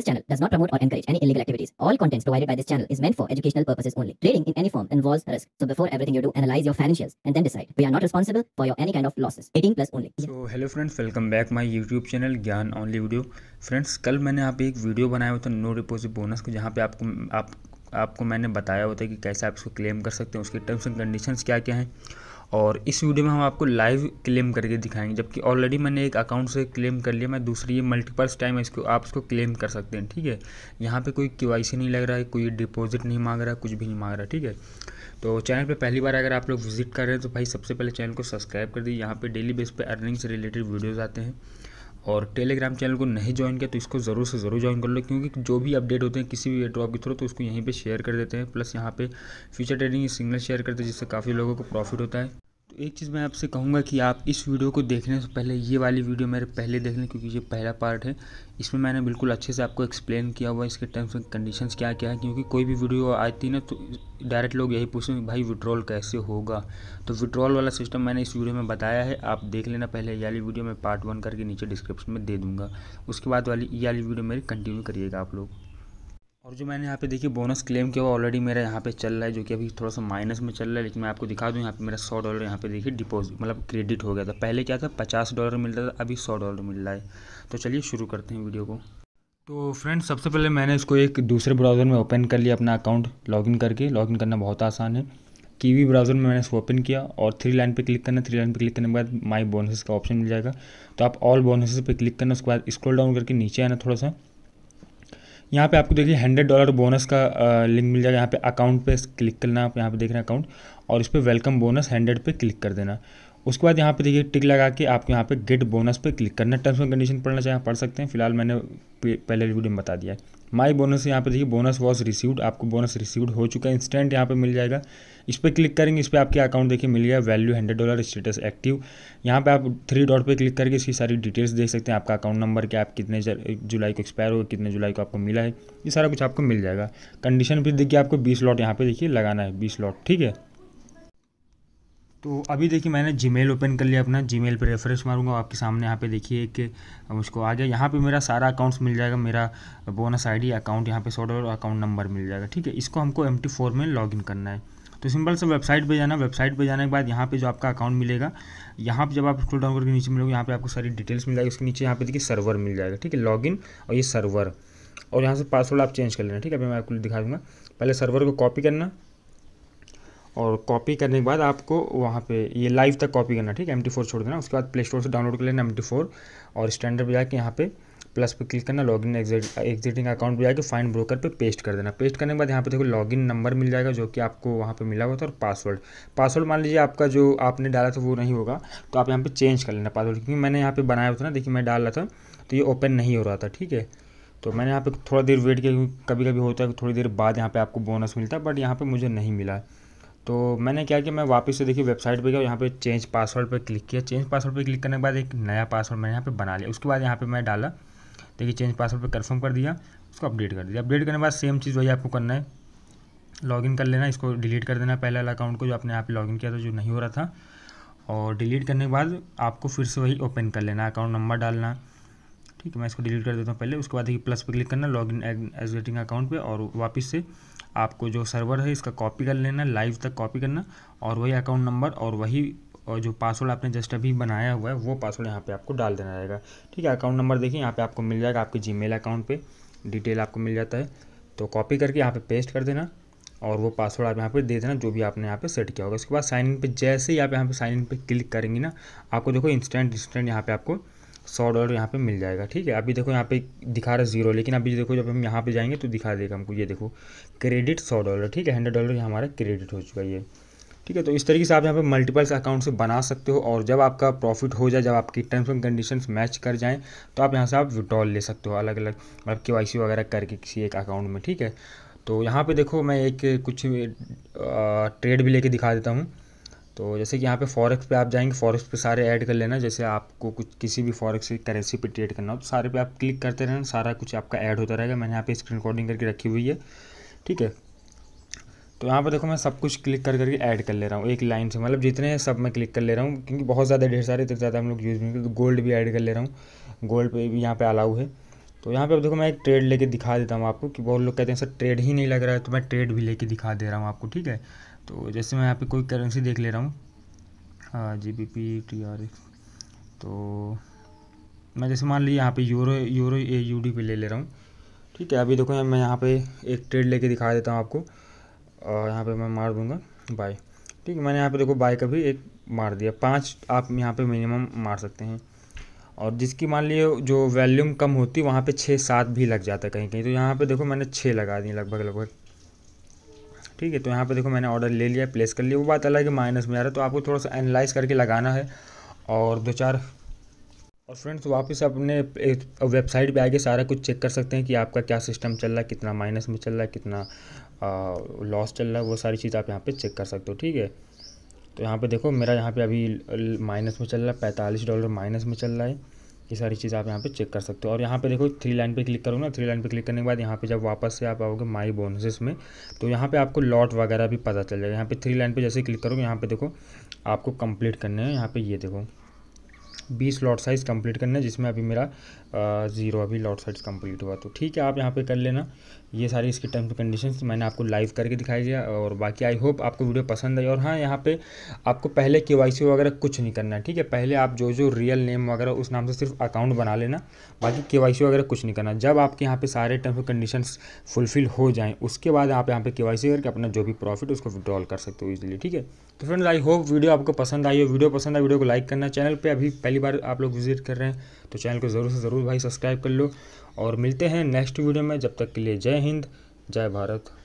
This channel does not promote or encourage any illegal activities. All contents provided by this channel is meant for educational purposes only. Trading in any form involves risk. So before everything you do, analyze your financials and then decide. We are not responsible for your any kind of losses. 18 plus only. So hello friends, welcome back my YouTube channel Gyan Only Video. Friends, कल मैंने आप एक video बनाया हुआ था no deposit bonus को जहाँ पे आपको आप आपको मैंने बताया होता है कि कैसे आप इसको क्लेम कर सकते हैं उसके टर्म्स एंड कंडीशंस क्या क्या हैं और इस वीडियो में हम आपको लाइव क्लेम करके दिखाएंगे जबकि ऑलरेडी मैंने एक अकाउंट से क्लेम कर लिया मैं दूसरी ये मल्टीपल्स टाइम इसको आप इसको क्लेम कर सकते हैं ठीक है यहाँ पे कोई के नहीं लग रहा है कोई डिपॉजिट नहीं मांग रहा कुछ भी नहीं मांग रहा ठीक है तो चैनल पर पहली बार अगर आप लोग विजिट कर रहे हैं तो भाई सबसे पहले चैनल को सब्सक्राइब कर दीजिए यहाँ पर डेली बेस पर अर्निंग से रिलेटेड वीडियोज़ आते हैं और टेलीग्राम चैनल को नहीं ज्वाइन किया तो इसको ज़रूर से ज़रूर ज्वाइन कर लो क्योंकि जो भी अपडेट होते हैं किसी भी ड्रॉप के थ्रू तो उसको यहीं पे शेयर कर देते हैं प्लस यहाँ पे फ्यूचर ट्रेडिंग सिग्नल शेयर करते हैं जिससे काफ़ी लोगों को प्रॉफिट होता है एक चीज़ मैं आपसे कहूँगा कि आप इस वीडियो को देखने से पहले ये वाली वीडियो मेरे पहले देख लें क्योंकि ये पहला पार्ट है इसमें मैंने बिल्कुल अच्छे से आपको एक्सप्लेन किया हुआ इसके टर्म्स एंड कंडीशंस क्या क्या है क्योंकि कोई भी वीडियो आती ना तो डायरेक्ट लोग यही पूछते हैं भाई विड्रॉल कैसे होगा तो विड्रॉल वाला सिस्टम मैंने इस वीडियो में बताया है आप देख लेना पहले ये वाली वीडियो मैं पार्ट वन करके नीचे डिस्क्रिप्शन में दे दूँगा उसके बाद वाली ये वाली वीडियो मेरी कंटिन्यू करिएगा आप लोग और जो मैंने यहाँ पे देखिए बोनस क्लेम किया हुआ ऑलरेडी मेरा यहाँ पे चल रहा है जो कि अभी थोड़ा सा माइनस में चल रहा है लेकिन मैं आपको दिखा दूँ यहाँ पे मेरा सौ डॉलर यहाँ पे देखिए डिपॉजिट मतलब क्रेडिट हो गया था पहले क्या था पचास डॉलर मिल रहा था अभी सौ डॉलर मिल रहा है तो चलिए शुरू करते हैं वीडियो को तो फ्रेंड्स सबसे पहले मैंने इसको एक दूसरे ब्राउज़र में ओपन कर लिया अपना अकाउंट लॉगिन करके लॉगिन करना बहुत आसान है कीवी ब्राउज़र में मैंने इसको ओपन किया और थ्री लाइन पे क्लिक करना थ्री लाइन पे क्लिक करने के बाद माय बोनसेस का ऑप्शन मिल जाएगा तो आप ऑल बोनसेस पे क्लिक करना उसके बाद स्क्रॉल डाउन करके नीचे आना थोड़ा सा यहाँ पे आपको देखिए हंड्रेड डॉलर बोनस का लिंक मिल जाएगा यहाँ पे अकाउंट पे क्लिक करना आप यहाँ पे देख रहे हैं अकाउंट और इस पर वेलकम बोनस हंड्रेड पे क्लिक कर देना उसके बाद यहाँ पे देखिए टिक लगा के आपको यहाँ पे गेट बोनस पे क्लिक करना टर्म्स एंड कंडीशन पढ़ना चाहिए पढ़ सकते हैं फिलहाल मैंने पहले वीडियो में बता दिया है माई बोनस यहाँ पे देखिए बोनस वॉज रिसीव्ड आपको बोनस रिसीव्ड हो चुका है इंस्टेंट यहाँ पे मिल जाएगा इस पर क्लिक करेंगे इस पर आपके अकाउंट देखिए मिल गया value hundred dollar status active यहाँ पे आप थ्री डॉट पे क्लिक करके इसकी सारी डिटेल्स देख सकते हैं आपका अकाउंट नंबर क्या आप कितने जुलाई को एक्सपायर हुआ कितने जुलाई को आपको मिला है ये सारा कुछ आपको मिल जाएगा कंडीशन भी देखिए आपको बीस लॉट यहाँ पे देखिए लगाना है बीस लॉट ठीक है तो अभी देखिए मैंने जीमेल ओपन कर लिया अपना जीमेल पर रेफरेंस मारूंगा आपके सामने यहाँ पे देखिए कि मुझको आ गया यहाँ पे मेरा सारा अकाउंट्स मिल जाएगा मेरा बोनस आईडी अकाउंट यहाँ पे सौ डॉलर अकाउंट नंबर मिल जाएगा ठीक है इसको हमको एम टी फोर में लॉगिन करना है तो सिंपल से वेबसाइट पर जाना वेबसाइट पर जाने के बाद यहाँ पर जो आपका अकाउंट मिलेगा यहाँ पर जब आप स्क्रोल डाउन करके नीचे मिलोगे यहाँ पर आपको सारी डिटेल्स मिल जाएगी उसके नीचे यहाँ पे देखिए सर्वर मिल जाएगा ठीक है लॉगिन और ये सर्वर और यहाँ से पासवर्ड आप चेंज कर लेना ठीक है अभी मैं आपको दिखा दूँगा पहले सर्वर को कॉपी करना और कॉपी करने के बाद आपको वहाँ पे ये लाइव तक कॉपी करना ठीक है एम फोर छोड़ देना उसके बाद प्ले स्टोर से डाउनलोड कर लेना एम फोर और स्टैंडर्ड पर जाके यहाँ पे प्लस पे क्लिक करना लॉगिन एग्जिटिंग अकाउंट पर जाकर फाइन ब्रोकर पे पेस्ट कर देना पेस्ट करने के बाद यहाँ पे देखो लॉगिन नंबर मिल जाएगा जो कि आपको वहाँ पे मिला हुआ था और पासवर्ड पासवर्ड मान लीजिए आपका जो आपने डाला था वो नहीं होगा तो आप यहाँ पे चेंज कर लेना पासवर्ड क्योंकि मैंने यहाँ पे बनाया हुआ था ना देखिए मैं डाल रहा था तो ये ओपन नहीं हो रहा था ठीक है तो मैंने यहाँ पर थोड़ा देर वेट किया क्योंकि कभी कभी होता है कि थोड़ी देर बाद यहाँ पर आपको बोनस मिलता है बट यहाँ पर मुझे नहीं मिला तो मैंने क्या किया मैं वापस से देखिए वेबसाइट पे गया यहाँ पे चेंज पासवर्ड पे क्लिक किया चेंज पासवर्ड पे क्लिक करने के बाद एक नया पासवर्ड मैंने यहाँ पे बना लिया उसके बाद यहाँ पे मैं डाला देखिए चेंज पासवर्ड पे कन्फर्म कर दिया उसको अपडेट कर दिया अपडेट करने के बाद सेम चीज़ वही आपको करना है लॉगिन कर लेना इसको डिलीट कर देना पहले वाला अकाउंट को जो आपने यहाँ पर लॉगिन किया था जो नहीं हो रहा था और डिलीट करने के बाद आपको फिर से वही ओपन कर लेना अकाउंट नंबर डालना ठीक है मैं इसको डिलीट कर देता हूँ पहले उसके बाद देखिए प्लस पर क्लिक करना लॉग इन एग्जिटिंग अकाउंट पर और वापस से आपको जो सर्वर है इसका कॉपी कर लेना लाइव तक कॉपी करना और वही अकाउंट नंबर और वही और जो पासवर्ड आपने जस्ट अभी बनाया हुआ है वो पासवर्ड यहाँ पे आपको डाल देना रहेगा ठीक है अकाउंट नंबर देखिए यहाँ पे आपको मिल जाएगा आपके जीमेल अकाउंट पे डिटेल आपको मिल जाता है तो कॉपी करके यहाँ पे पेस्ट कर देना और वो पासवर्ड आप यहाँ पे दे देना जो भी आपने यहाँ पे सेट किया होगा उसके बाद साइन इन पे जैसे ही आप यहाँ पे साइन इन पे क्लिक करेंगी ना आपको देखो इंस्टेंट इंस्टेंट यहाँ पे आपको सौ डॉलर यहाँ पे मिल जाएगा ठीक है अभी देखो यहाँ पे दिखा रहा है जीरो लेकिन अभी देखो जब हम यहाँ पे जाएंगे तो दिखा देगा हमको ये देखो क्रेडिट सौ डॉलर ठीक है हंड्रेड डॉलर हमारा क्रेडिट हो चुका है ये ठीक है तो इस तरीके से आप यहाँ पे मल्टीपल्स अकाउंट से बना सकते हो और जब आपका प्रॉफिट हो जाए जब आपकी टर्म्स एंड कंडीशन मैच कर जाएँ तो आप यहाँ से आप विड्रॉल ले सकते हो अलग अलग मतलब के वाई वगैरह करके किसी एक अकाउंट में ठीक है तो यहाँ पर देखो मैं एक कुछ ट्रेड भी लेके दिखा देता हूँ तो जैसे कि यहाँ पे फॉरेक्स पे आप जाएंगे फॉरेक्स पे सारे ऐड कर लेना जैसे आपको कुछ किसी भी फॉरेक्स करेंसी पे ट्रेड करना हो तो सारे पे आप क्लिक करते रहना सारा कुछ आपका ऐड होता रहेगा मैंने यहाँ पे स्क्रीन रिकॉर्डिंग करके रखी हुई है ठीक है तो यहाँ पर देखो मैं सब कुछ क्लिक कर करके ऐड कर ले रहा हूँ एक लाइन से मतलब जितने सब मैं क्लिक कर ले रहा हूँ क्योंकि बहुत ज़्यादा ढेर सारे इतने ज़्यादा हम लोग यूज़ नहीं करते गोल्ड भी ऐड कर ले रहा हूँ गोल्ड पे भी यहाँ पे अलाउ है तो यहाँ पे अब देखो मैं एक ट्रेड लेके दिखा देता हूँ आपको कि बहुत लोग कहते हैं सर ट्रेड ही नहीं लग रहा है तो मैं ट्रेड भी लेके दिखा दे रहा हूँ आपको ठीक है तो जैसे मैं यहाँ पे कोई करेंसी देख ले रहा हूँ G B P T R F तो मैं जैसे मान लीजिए यहाँ पे euro euro A U D पे ले ले रहा हूँ ठीक है अभी देखो मैं यहाँ पे एक ट्रेड लेके दिखा देता हूँ आपको और यहाँ पे मैं मार दूँगा बाय ठीक है मैंने यहाँ पे देखो बाय का भी एक मार दिया पाँच आप यहाँ पे मिनिमम मार सकते हैं और जिसकी मान लीजिए जो वैल्यूम कम होती वहाँ पर छः सात भी लग जाता है कहीं कहीं तो यहाँ पर देखो मैंने छः लगा दी लगभग लगभग ठीक है तो यहाँ पर देखो मैंने ऑर्डर ले लिया प्लेस कर लिया वो बात अलग है माइनस में आ रहा है तो आपको थोड़ा सा एनालाइज करके लगाना है और दो चार और फ्रेंड्स वापस अपने वेबसाइट पे आके सारा कुछ चेक कर सकते हैं कि आपका क्या सिस्टम चल रहा है कितना माइनस में चल रहा है कितना लॉस चल रहा है वो सारी चीज़ आप यहाँ पे चेक कर सकते हो ठीक है तो यहाँ पे देखो मेरा यहाँ पे अभी माइनस में चल रहा है पैंतालीस डॉलर माइनस में चल रहा है ये सारी चीज़ आप यहाँ पे चेक कर सकते हो और यहाँ पे देखो थ्री लाइन पे क्लिक करूँगा थ्री लाइन पे क्लिक करने के बाद यहाँ पे जब वापस से आप आओगे माई बोनसेस में तो यहाँ पे आपको लॉट वगैरह भी पता चल जाएगा यहाँ पे थ्री लाइन पे जैसे क्लिक करूँगा यहाँ पे देखो आपको कंप्लीट करने हैं यहाँ पे ये देखो बीस लॉट साइज़ कंप्लीट करना है जिसमें अभी मेरा ज़ीरो अभी लॉट साइज़ कंप्लीट हुआ तो ठीक है आप यहाँ पे कर लेना ये सारी इसकी टर्म्स एंड कंडीशन मैंने आपको लाइव करके दिखाई दिया और बाकी आई होप आपको वीडियो पसंद आई और हाँ यहाँ पे आपको पहले के वगैरह कुछ नहीं करना है ठीक है पहले आप जो जो रियल नेम वगैरह उस नाम से सिर्फ अकाउंट बना लेना बाकी के वगैरह कुछ नहीं करना जब आपके यहाँ पर सारे टर्म्स एंड कंडीशन फुलफिल हो जाएँ उसके बाद आप यहाँ पर के करके अपना जो भी प्रॉफिट उसको विड्रॉल कर सकते हो ईजिली ठीक है तो फ्रेंड्स आई होप वीडियो आपको पसंद आई हो वीडियो पसंद आए वीडियो को लाइक करना चैनल पर अभी पहली पहली बार आप लोग विजिट कर रहे हैं तो चैनल को ज़रूर से ज़रूर भाई सब्सक्राइब कर लो और मिलते हैं नेक्स्ट वीडियो में जब तक के लिए जय हिंद जय भारत